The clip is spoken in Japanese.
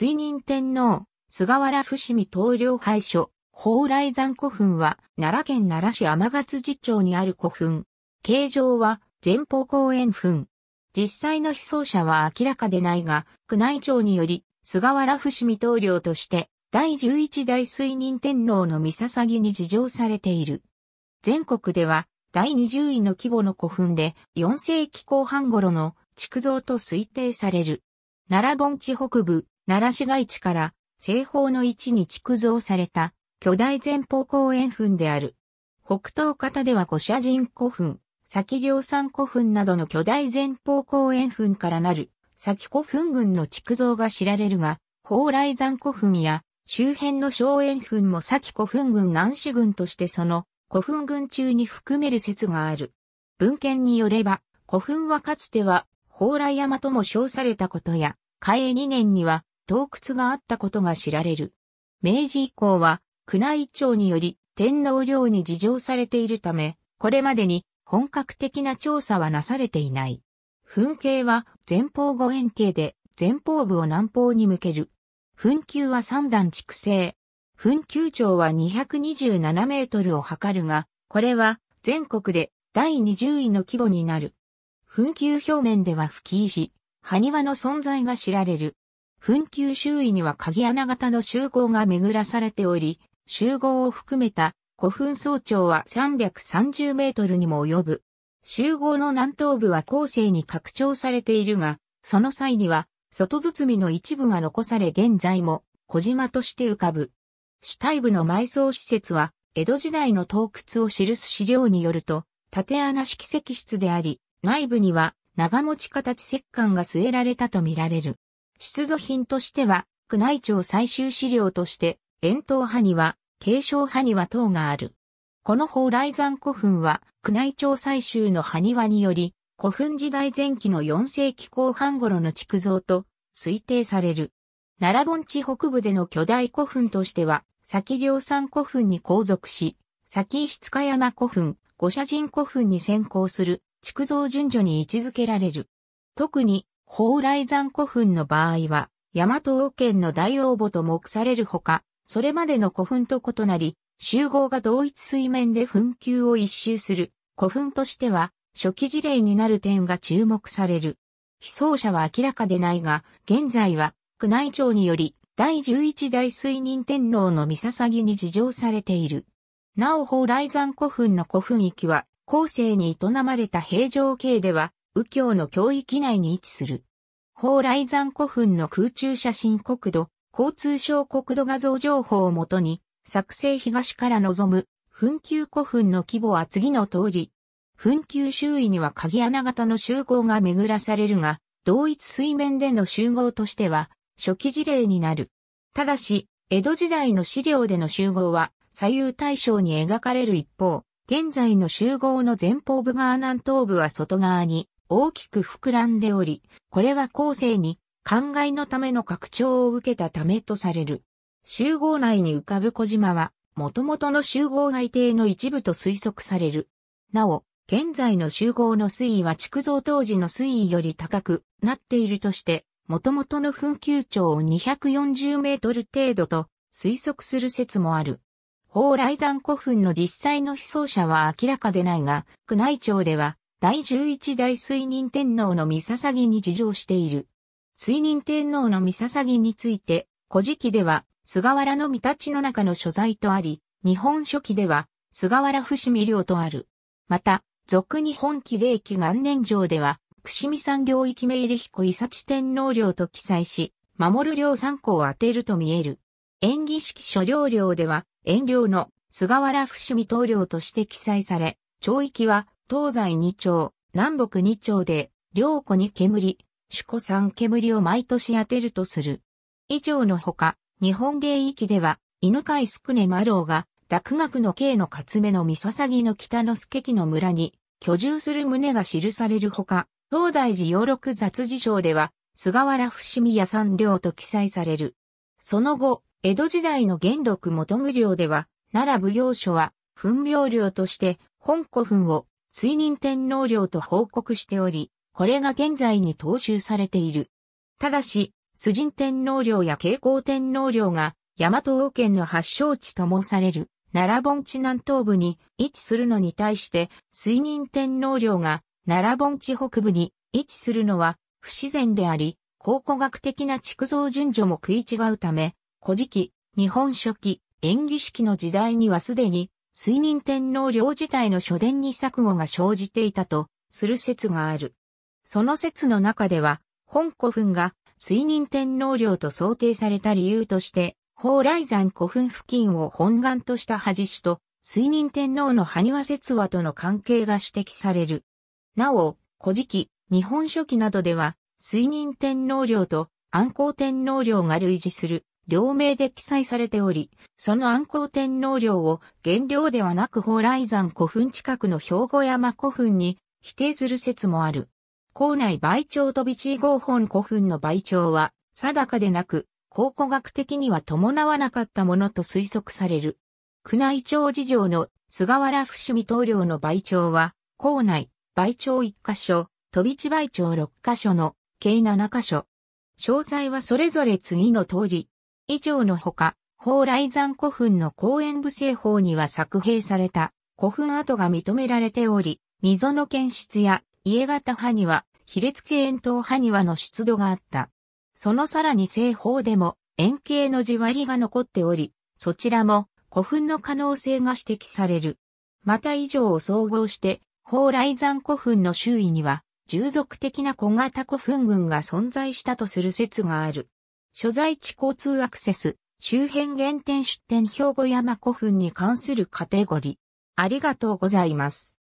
水仁天皇、菅原伏見東領廃所、宝来山古墳は、奈良県奈良市天勝寺町にある古墳。形状は、前方公園墳。実際の被葬者は明らかでないが、宮内庁により、菅原伏見統領として、第11代水任天皇の三捧ぎに事情されている。全国では、第20位の規模の古墳で、4世紀後半頃の築造と推定される。奈良盆地北部、奈良市街地から西方の位置に築造された巨大前方公園墳である。北東方では古社人古墳、先量産古墳などの巨大前方公園墳からなる先古墳群の築造が知られるが、宝来山古墳や周辺の小園墳も先古墳群南市群としてその古墳群中に含める説がある。文献によれば、古墳はかつては、宝来山とも称されたことや、嘉永2年には、洞窟があったことが知られる。明治以降は、宮内庁により天皇陵に事情されているため、これまでに本格的な調査はなされていない。噴景は前方五円形で前方部を南方に向ける。噴球は三段築成。噴球長は227メートルを測るが、これは全国で第20位の規模になる。噴球表面では吹き石、埴輪の存在が知られる。墳丘周囲には鍵穴型の集合が巡らされており、集合を含めた古墳総長は330メートルにも及ぶ。集合の南東部は後世に拡張されているが、その際には外包みの一部が残され現在も小島として浮かぶ。主体部の埋葬施設は、江戸時代の洞窟を記す資料によると、縦穴式石室であり、内部には長持ち形石棺が据えられたとみられる。出土品としては、宮内庁最終資料として、円筒派には、継承派には等がある。この宝来山古墳は、宮内庁最終の埴輪により、古墳時代前期の4世紀後半頃の築造と推定される。奈良盆地北部での巨大古墳としては、先量山古墳に後続し、先石塚山古墳、五社神古墳に先行する、築造順序に位置づけられる。特に、宝来山古墳の場合は、大和王権の大王墓と目されるほか、それまでの古墳と異なり、集合が同一水面で墳丘を一周する古墳としては初期事例になる点が注目される。被葬者は明らかでないが、現在は宮内庁により第11代水任天皇の御捧ぎに事情されている。なお、宝来山古墳の古墳域は、後世に営まれた平城系では、右京の教域内に位置する。蓬莱山古墳の空中写真国土、交通省国土画像情報をもとに、作成東から望む、墳丘古墳の規模は次の通り。墳丘周囲には鍵穴型の集合が巡らされるが、同一水面での集合としては、初期事例になる。ただし、江戸時代の資料での集合は、左右対称に描かれる一方、現在の集合の前方部側南東部は外側に、大きく膨らんでおり、これは後世に、灌漑のための拡張を受けたためとされる。集合内に浮かぶ小島は、もともとの集合外底の一部と推測される。なお、現在の集合の水位は築造当時の水位より高くなっているとして、もともとの墳丘長を240メートル程度と推測する説もある。宝来山古墳の実際の被葬者は明らかでないが、宮内庁では第11代水任天皇の三捧ぎに事情している。水任天皇の三捧ぎについて、古事記では、菅原の御立の中の所在とあり、日本書紀では、菅原伏見領とある。また、俗日本記霊記元年上では、串見産領域名入彦伊佐知天皇領と記載し、守る領参考を当てると見える。演技式書領領では、遠領の菅原伏見棟領として記載され、長域は東西二丁、南北二丁で、両湖に煙、主子三煙を毎年当てるとする。以上のほか、日本芸域では、犬飼宿根麻郎が、濁学の刑の勝目の三笹木の北の助木の村に、居住する旨が記されるほか、東大寺洋六雑事章では、菅原伏見屋三両と記載される。その後、江戸時代の元禄元無領では、奈良奉行所は、墳廟領として、本古墳を水人天皇陵と報告しており、これが現在に踏襲されている。ただし、崇人天皇陵や慶光天皇陵が、大和王権の発祥地ともされる、奈良盆地南東部に位置するのに対して、水任天皇陵が奈良盆地北部に位置するのは不自然であり、考古学的な築造順序も食い違うため、古事記、日本書紀、演技式の時代にはすでに水仁天皇領自体の書伝に錯誤が生じていたとする説がある。その説の中では、本古墳が水仁天皇領と想定された理由として、宝来山古墳付近を本願とした恥師と、水仁天皇の埴輪説話との関係が指摘される。なお、古事記、日本書紀などでは、水仁天皇領と安康天皇領が類似する両名で記載されており、その暗光天皇陵を原料ではなく宝来山古墳近くの兵庫山古墳に否定する説もある。校内倍長飛び地合本古墳の倍長は定かでなく、考古学的には伴わなかったものと推測される。宮内庁事情の菅原伏見棟梁の倍長は、校内、倍長1箇所、飛び地倍長6箇所の計7箇所。詳細はそれぞれ次の通り、以上のほか、宝来山古墳の公園部製法には作兵された古墳跡が認められており、溝の検出や家型派には、比劣系円筒派にはの出土があった。そのさらに製法でも円形の地割りが残っており、そちらも古墳の可能性が指摘される。また以上を総合して、宝来山古墳の周囲には、従属的な小型古墳群が存在したとする説がある。所在地交通アクセス、周辺原点出店兵庫山古墳に関するカテゴリー。ありがとうございます。